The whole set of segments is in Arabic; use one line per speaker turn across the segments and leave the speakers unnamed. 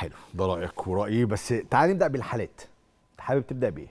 حلو ده رايك ورايي بس تعالى نبدا بالحالات حابب تبدا بايه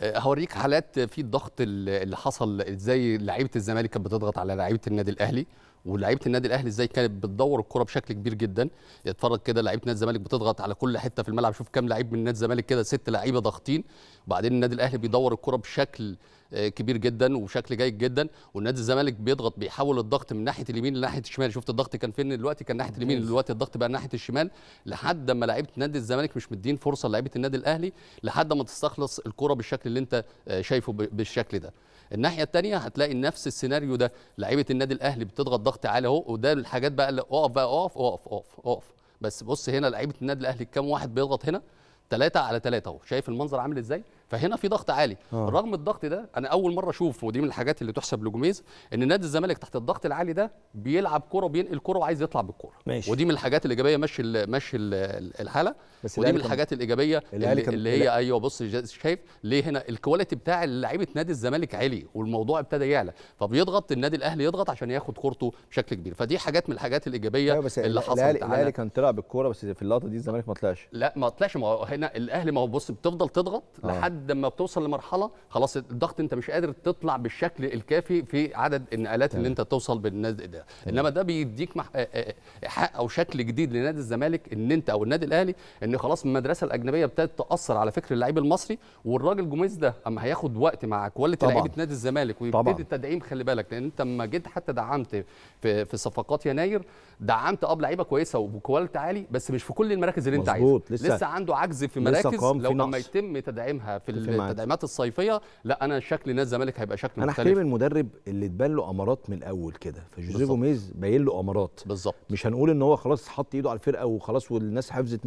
آه، هوريك حالات في الضغط اللي حصل ازاي لعيبه الزمالك كانت بتضغط على لعيبه النادي الاهلي ولاعيبه النادي الاهلي ازاي كانت بتدور الكره بشكل كبير جدا اتفرج كده لعيبه نادي الزمالك بتضغط على كل حته في الملعب شوف كام لعيب من نادي الزمالك كده ست لعيبه ضاغطين وبعدين النادي الاهلي بيدور الكره بشكل آه، كبير جدا وبشكل جيد جدا والنادي الزمالك بيضغط بيحول الضغط من ناحيه اليمين لناحيه الشمال شفت الضغط كان فين دلوقتي كان ناحيه اليمين دلوقتي الضغط بقى ناحيه الشمال لحد ما لعيبه نادي الزمالك مش مدين فرصه لعيبه النادي الاهلي لحد ما تستخلص الكره بالشكل اللي انت آه، شايفه بالشكل ده الناحيه الثانيه هتلاقي نفس السيناريو ده لعيبه النادي الاهلي بتضغط ضغط عالي اهو وده الحاجات بقى اللي اقف بقى اقف اقف اقف اقف بس بص هنا لعيبه النادي الاهلي كام واحد بيضغط هنا ثلاثه على ثلاثه اهو شايف المنظر عامل ازاي فهنا في ضغط عالي آه. رغم الضغط ده انا اول مره اشوف ودي من الحاجات اللي تحسب لجوميز ان نادي الزمالك تحت الضغط العالي ده بيلعب كوره وبينقل كوره وعايز يطلع بالكوره ودي من الحاجات الايجابيه ماشي ال ماشي ال الحاله ودي من الحاجات الايجابيه اللي, اللي, اللي هي ايوه بص شايف ليه هنا الكواليتي بتاع لعيبه نادي الزمالك عالي والموضوع ابتدى يعلى فبيضغط النادي الاهلي يضغط عشان ياخد كورته بشكل كبير فدي حاجات من الحاجات الايجابيه بس اللي حصلت الاهلي كان طلع بالكوره بس في اللقطه دي الزمالك ما طلعش لا ما طلعش ما هنا الاهلي ما هو بص بتفضل تضغط آه. لحد لحد ما بتوصل لمرحله خلاص الضغط انت مش قادر تطلع بالشكل الكافي في عدد النقلات اللي انت توصل بالنادي ده انما ده بيديك آه، آه، آه، حق او شكل جديد لنادي الزمالك ان انت او النادي الاهلي ان خلاص المدرسه الاجنبيه ابتدت تاثر على فكر اللعيب المصري والراجل جوميز ده اما هياخد وقت مع كواليتي لعيبه نادي الزمالك ويبتدي التدعيم خلي بالك لان انت لما جيت حتى دعمت في في صفقات يناير دعمت اب لعيبه كويسه وبكواليتي عالي بس مش في كل المراكز اللي انت عايزها لسه, لسه عنده عجز في مراكز لو لما يتم تدعيمها في في التدعيمات الصيفيه لا انا شكل نادي الزمالك هيبقى شكل مختلف انا احترم المدرب اللي تبان له امارات من الاول كده فجوزيه جوميز باين له امارات بالظبط مش هنقول ان هو خلاص حط ايده على الفرقه وخلاص والناس حفظت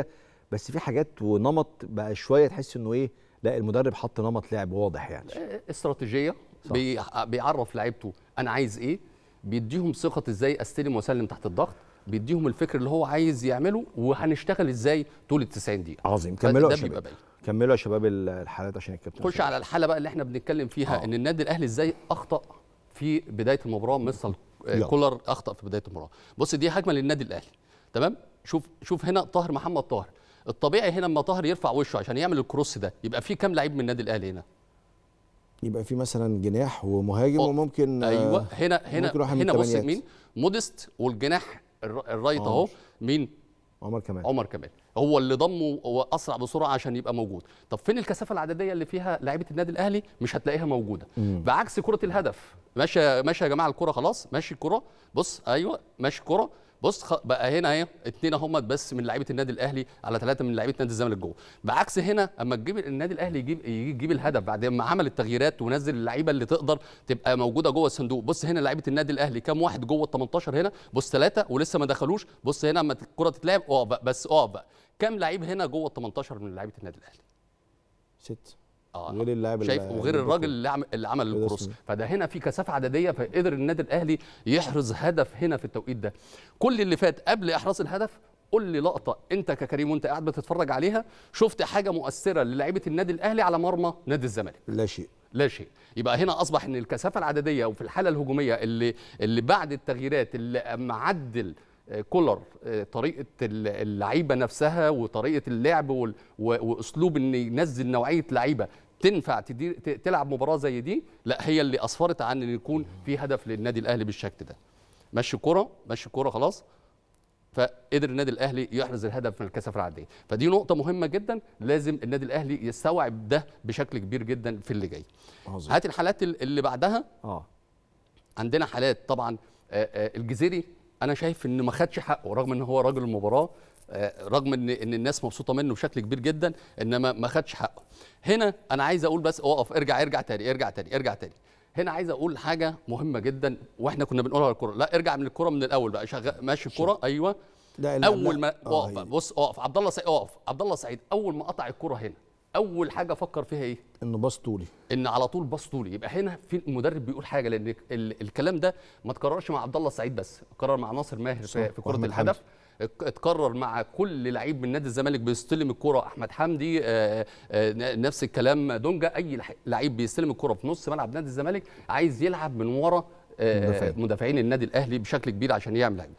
100% بس في حاجات ونمط بقى شويه تحس انه ايه لا المدرب حط نمط لعب واضح يعني آه، استراتيجيه صح. بيعرف لعيبته انا عايز ايه بيديهم ثقه ازاي استلم واسلم تحت الضغط بيديهم الفكر اللي هو عايز يعمله وهنشتغل ازاي طول ال 90 دقيقه عظيم كملوا يا بيبقى كملوا يا شباب الحالات عشان الكابتن خش على الحاله بقى اللي احنا بنتكلم فيها آه. ان النادي الاهلي ازاي اخطا في بدايه المباراه مثل آه، كولر اخطا في بدايه المباراه بص دي هجمه للنادي الاهلي تمام شوف شوف هنا طاهر محمد طاهر الطبيعي هنا لما طاهر يرفع وشه عشان يعمل الكروس ده يبقى في كام لعيب من النادي الاهلي هنا يبقى في مثلا جناح ومهاجم أوه. وممكن آه، ايوه هنا هنا هنا بص مين مودست والجناح الرايت آه. اهو مين عمر كمال عمر كمال هو اللي ضمه واسرع اسرع بسرعه عشان يبقى موجود طب فين الكثافه العدديه اللي فيها لعيبه النادي الاهلي مش هتلاقيها موجوده مم. بعكس كره الهدف ماشي ماشي يا جماعه الكره خلاص ماشي الكره بص ايوه ماشي الكره بص بقى هنا اهي اثنين هم بس من لعيبه النادي الاهلي على ثلاثه من لعيبه نادي الزمالك جوه بعكس هنا اما تجيب النادي الاهلي يجيب يجيب الهدف بعد ما عمل التغييرات ونزل اللعيبه اللي تقدر تبقى موجوده جوه الصندوق بص هنا لعيبه النادي الاهلي كام واحد جوه ال 18 هنا بص ثلاثه ولسه ما دخلوش بص هنا اما الكره تتلعب اه بس اه بقى كام لعيب هنا جوه ال 18 من لعيبه النادي الاهلي؟ سته آه،, اه غير اللاعب شايف وغير الراجل اللي عمل اللي عمل الكروس فده هنا في كثافه عدديه فقدر النادي الاهلي يحرز هدف هنا في التوقيت ده كل اللي فات قبل احراز الهدف قول لي لقطه انت ككريم وانت قاعد بتتفرج عليها شفت حاجه مؤثره للاعيبه النادي الاهلي على مرمى نادي الزمالك لا شيء لا شيء يبقى هنا اصبح ان الكثافه العدديه وفي الحاله الهجوميه اللي اللي بعد التغييرات اللي معدل آه، كولر آه، طريقه اللعيبه نفسها وطريقه اللعب واسلوب ان ينزل نوعيه لعيبه تنفع تدير تلعب مباراه زي دي لا هي اللي اصفرت عن ان يكون في هدف للنادي الاهلي بالشكل ده مشي كره مشي كره خلاص فقدر النادي الاهلي يحرز الهدف من الكثافه العاديه فدي نقطه مهمه جدا لازم النادي الاهلي يستوعب ده بشكل كبير جدا في اللي جاي هات الحالات اللي بعدها اه عندنا حالات طبعا الجزيري انا شايف انه ما خدش حقه رغم ان هو راجل المباراه آه، رغم ان ان الناس مبسوطه منه بشكل كبير جدا انما ما خدش حقه هنا انا عايز اقول بس اقف ارجع ارجع تاني ارجع تاني ارجع تاني هنا عايز اقول حاجه مهمه جدا واحنا كنا بنقولها على الكوره لا ارجع من الكوره من الاول بقى شغال ماشي الكوره ايوه ده اول ما آه، اقف بص اقف عبد الله سعيد اقف عبد الله سعيد اول ما قطع الكوره هنا اول حاجه فكر فيها ايه انه باص طولي ان على طول باص طولي يبقى هنا في المدرب بيقول حاجه لان ال ال الكلام ده ما تكررش مع عبد الله سعيد بس اتكرر مع ناصر ماهر في كره الهدف حمد. اتكرر مع كل لعيب من نادي الزمالك بيستلم الكره احمد حمدي آه، آه، نفس الكلام دونجا اي لعيب بيستلم الكره في نص ملعب نادي الزمالك عايز يلعب من ورا آه، مدافعين النادي الاهلي بشكل كبير عشان يعمل هجمه